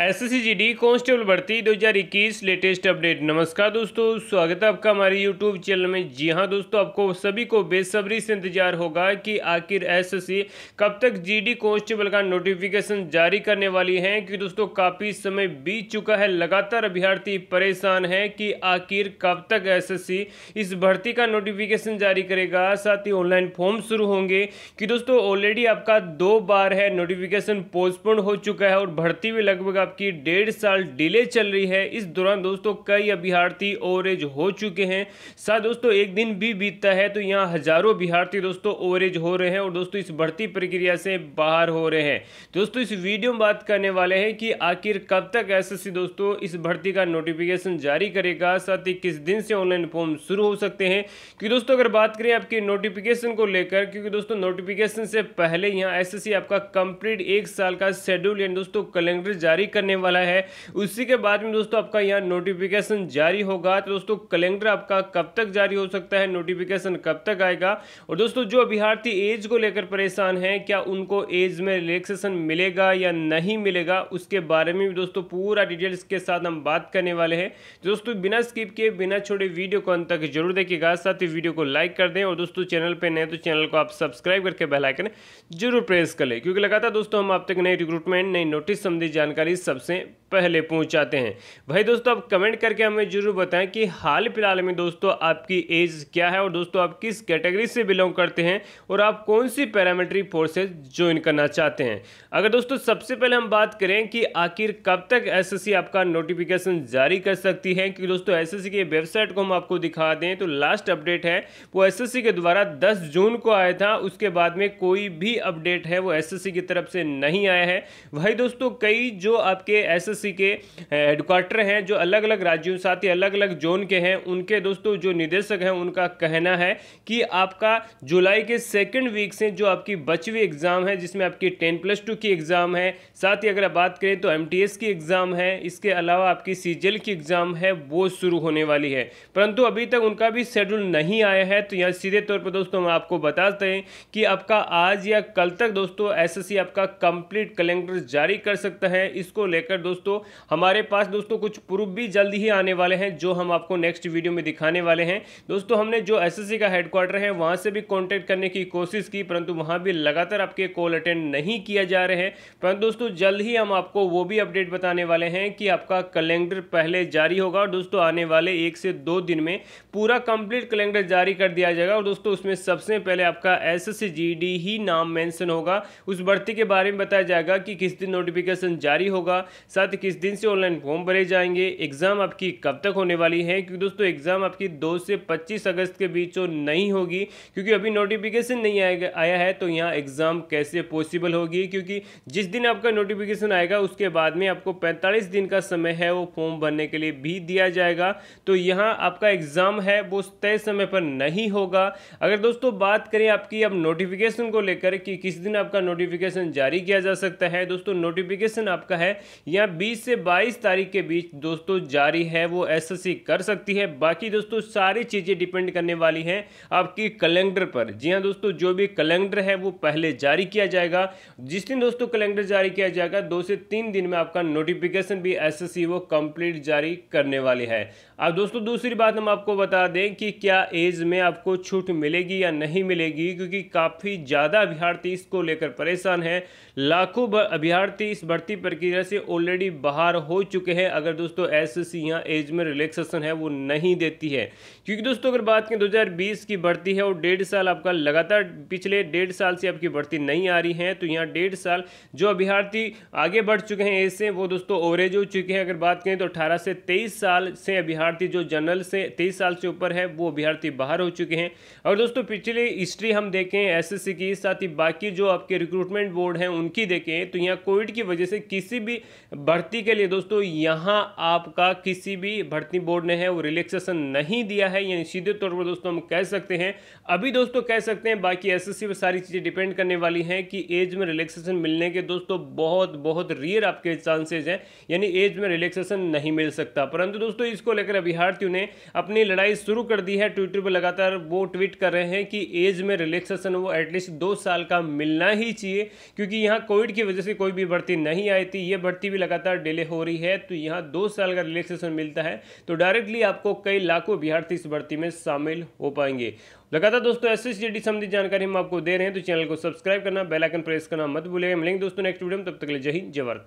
S S C G D constable भर्ती 2021 latest update नमस्कार दोस्तों स्वागत है आपका हमारे यूट्यूब चैनल में जी हाँ दोस्तों आपको सभी को बेसब्री से इंतजार होगा कि आखिर एस एस सी कब तक जी डी कॉन्स्टेबल का नोटिफिकेशन जारी करने वाली है क्योंकि दोस्तों काफ़ी समय बीत चुका है लगातार अभ्यर्थी परेशान है कि आखिर कब तक एस एस सी इस भर्ती का नोटिफिकेशन जारी करेगा साथ ही ऑनलाइन फॉर्म शुरू होंगे कि दोस्तों ऑलरेडी आपका दो बार है नोटिफिकेशन पोस्टपोन हो चुका है और भर्ती भी लगभग आपकी डेढ़ साल डिले चल रही है इस दौरान दोस्तों कई अभ्यार्थी ओवरेज हो चुके हैं साथ दोस्तों एक दिन भी बीतता है तो यहाँ हजारों अभ्यार्थी दोस्तों ओवरेज हो रहे हैं और दोस्तों इस भर्ती प्रक्रिया से बाहर हो रहे हैं दोस्तों इस वीडियो में बात करने वाले हैं कि आखिर कब तक एस दोस्तों इस भर्ती का नोटिफिकेशन जारी करेगा साथ ही किस दिन से ऑनलाइन फॉर्म शुरू हो सकते हैं क्योंकि दोस्तों अगर बात करें आपके नोटिफिकेशन को लेकर क्योंकि दोस्तों नोटिफिकेशन से पहले यहाँ एस आपका कंप्लीट एक साल का शेड्यूल यानी दोस्तों कैलेंडर जारी करने वाला है उसी के बाद में दोस्तों आपका यहाँ नोटिफिकेशन जारी होगा तो दोस्तों कैलेंडर आपका कब तक जारी हो सकता है नोटिफिकेशन कब तक आएगा और दोस्तों जो अभ्यार्थी एज को लेकर परेशान है क्या उनको एज में रिलेक्सेशन मिलेगा या नहीं मिलेगा उसके बारे में भी दोस्तों पूरा डिटेल्स के साथ हम बात करने वाले हैं दोस्तों बिना स्किप किए बिना छोड़े वीडियो को अंत तक जरूर देखिएगा साथ ही वीडियो को लाइक कर दें और दोस्तों चैनल पर नए तो चैनल को आप सब्सक्राइब करके बेलाइकन जरूर प्रेस कर लें क्योंकि लगातार दोस्तों हम आप तक नई रिक्रूटमेंट नई नोटिस संबंधी जानकारी सबसे पहले पहुंचाते हैं भाई दोस्तों आप कमेंट करके हमें जरूर बताएं कि हाल फिलहाल में दोस्तों आपकी एज क्या है और दोस्तों आप किस कैटेगरी से बिलोंग करते हैं और आप कौन सी पैरामिलिट्री फोर्सेज ज्वाइन करना चाहते हैं अगर दोस्तों सबसे पहले हम बात करें कि आखिर कब तक एसएससी आपका नोटिफिकेशन जारी कर सकती है क्योंकि दोस्तों एस की वेबसाइट को हम आपको दिखा दें तो लास्ट अपडेट है वो एस के द्वारा दस जून को आया था उसके बाद में कोई भी अपडेट है वो एस की तरफ से नहीं आया है वही दोस्तों कई जो आपके एस एनसीसी के हेडक्वार्टर हैं जो अलग अलग राज्यों साथ ही अलग अलग जोन के हैं उनके दोस्तों जो निदेशक हैं उनका कहना है कि आपका जुलाई के सेकेंड वीक से जो आपकी बचवी एग्ज़ाम है जिसमें आपकी टेन प्लस टू की एग्ज़ाम है साथ ही अगर आप बात करें तो एम की एग्ज़ाम है इसके अलावा आपकी सी की एग्ज़ाम है वो शुरू होने वाली है परंतु अभी तक उनका भी शेड्यूल नहीं आया है तो यहाँ सीधे तौर पर दोस्तों हम आपको बताते हैं कि आपका आज या कल तक दोस्तों एसएससी आपका कंप्लीट कैलेंडर जारी कर सकता है इसको लेकर दोस्तों दोस्तों हमारे पास दोस्तों कुछ प्रूफ भी जल्द ही आने वाले हैं जो हम आपको नेक्स्ट वीडियो में दिखाने वाले हैं दोस्तों हमने जो एसएससी का हेडक्वार्टर है वहाँ से भी कॉन्टैक्ट करने की कोशिश की परंतु वहाँ भी लगातार आपके कॉल अटेंड नहीं किया जा रहे हैं परंतु दोस्तों जल्द ही हम आपको वो भी अपडेट बताने वाले हैं कि आपका कैलेंडर पहले जारी होगा और दोस्तों आने वाले एक से दो दिन में पूरा कंप्लीट कैलेंडर जारी कर दिया जाएगा और दोस्तों उसमें सबसे पहले आपका एस एस ही नाम मेंशन होगा उस भर्ती के बारे में बताया जाएगा कि किस दिन नोटिफिकेशन जारी होगा साथ किस दिन से ऑनलाइन फॉर्म भरे जाएंगे एग्ज़ाम आपकी कब तक होने वाली है क्योंकि दोस्तों एग्ज़ाम आपकी दो से पच्चीस अगस्त के बीच नहीं होगी क्योंकि अभी नोटिफिकेशन नहीं आएगा आया है तो यहाँ एग्ज़ाम कैसे पॉसिबल होगी क्योंकि जिस दिन आपका नोटिफिकेशन आएगा उसके बाद में आपको पैंतालीस दिन का समय है वो फॉर्म भरने के लिए भी दिया जाएगा तो यहाँ आपका एग्ज़ाम है वो तय समय पर नहीं होगा अगर दोस्तों बात करें आपकी अब नोटिफिकेशन को लेकर कि किस दिन आपका नोटिफिकेशन जारी किया जा सकता है दोस्तों नोटिफिकेशन आपका है यहाँ 20 से 22 तारीख के बीच दोस्तों जारी है वो एसएससी कर सकती है बाकी दोस्तों सारी चीज़ें डिपेंड करने वाली हैं आपकी कैलेंडर पर जी हाँ दोस्तों जो भी कैलेंडर है वो पहले जारी किया जाएगा जिस दिन दोस्तों कैलेंडर जारी किया जाएगा दो से तीन दिन में आपका नोटिफिकेशन भी एस वो कंप्लीट जारी करने वाली है अब दोस्तों दूसरी बात हम आपको बता दें कि क्या एज में आपको छूट मिलेगी या नहीं मिलेगी क्योंकि काफ़ी ज़्यादा अभ्यार्थी इसको लेकर परेशान है लाखों अभ्यार्थी इस भर्ती प्रक्रिया से ऑलरेडी बाहर हो चुके हैं अगर दोस्तों एस सी यहाँ एज में रिलैक्सेशन है वो नहीं देती है क्योंकि दोस्तों अगर बात करें 2020 की बढ़ती है और डेढ़ साल आपका लगातार पिछले डेढ़ साल से आपकी बढ़ती नहीं आ रही है तो यहाँ डेढ़ साल जो अभ्यार्थी आगे बढ़ चुके हैं एज से वो दोस्तों ओवरेज हो चुके हैं अगर बात करें तो अठारह से तेईस साल से अभ्यार्थी जो जनरल से तेईस साल से ऊपर है वो अभ्यार्थी बाहर हो चुके हैं और दोस्तों पिछले हिस्ट्री हम देखें सी की साथ ही बाकी जो आपके रिक्रूटमेंट बोर्ड हैं उनकी देखें तो यहाँ कोविड की वजह से किसी भी भर्ती के लिए दोस्तों यहाँ आपका किसी भी भर्ती बोर्ड ने है वो रिलैक्सेशन नहीं दिया है यानी सीधे तौर पर दोस्तों हम कह सकते हैं अभी दोस्तों कह सकते हैं बाकी एसएससी पर सारी चीज़ें डिपेंड करने वाली हैं कि एज में रिलैक्सेशन मिलने के दोस्तों बहुत बहुत रियर आपके चांसेज हैं यानी एज में रिलैक्सेशन नहीं मिल सकता परंतु दोस्तों इसको लेकर अभ्यार्थियों ने अपनी लड़ाई शुरू कर दी है ट्विटर पर लगातार वो ट्वीट कर रहे हैं कि एज में रिलैक्सेशन वो एटलीस्ट दो साल का मिलना ही चाहिए क्योंकि यहाँ कोविड की वजह से कोई भी भर्ती नहीं आई थी ये भर्ती भी लगातार लगातार डिले हो रही है तो यहाँ दो साल का रिलैक्सेशन मिलता है तो डायरेक्टली आपको कई लाखों अभ्यार्थी इस भर्ती में शामिल हो पाएंगे लगातार दोस्तों एस एस संबंधित जानकारी हम आपको दे रहे हैं तो चैनल को सब्सक्राइब करना बेलाइकन प्रेस करना मत भूलेगा मिलेंगे दोस्तों नेक्स्ट वीडियो में तब तक के जय हिंद जय भारत